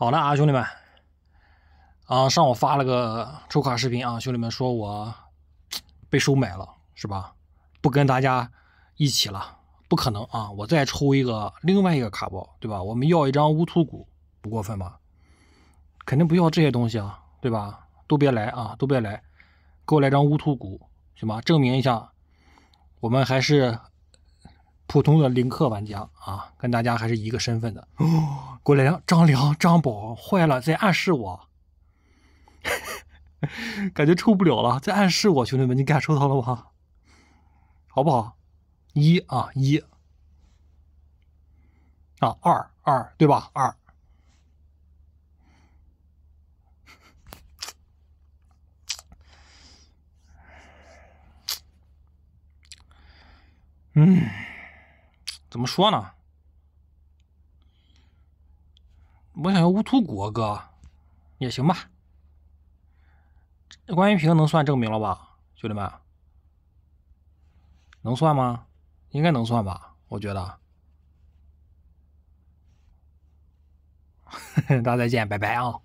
好了啊，兄弟们，啊，上午发了个抽卡视频啊，兄弟们说我被收买了是吧？不跟大家一起了，不可能啊！我再抽一个另外一个卡包，对吧？我们要一张乌土谷，不过分吧？肯定不要这些东西啊，对吧？都别来啊，都别来，给我来张乌土谷，行吗？证明一下，我们还是。普通的零氪玩家啊，跟大家还是一个身份的。哦，郭良、张良、张宝坏了，在暗示我，感觉出不了了，在暗示我。兄弟们，你感受到了吗？好不好？一啊一啊二二对吧？二嗯。怎么说呢？我想要乌图国哥，也行吧。关云平能算证明了吧，兄弟们？能算吗？应该能算吧，我觉得。大家再见，拜拜啊！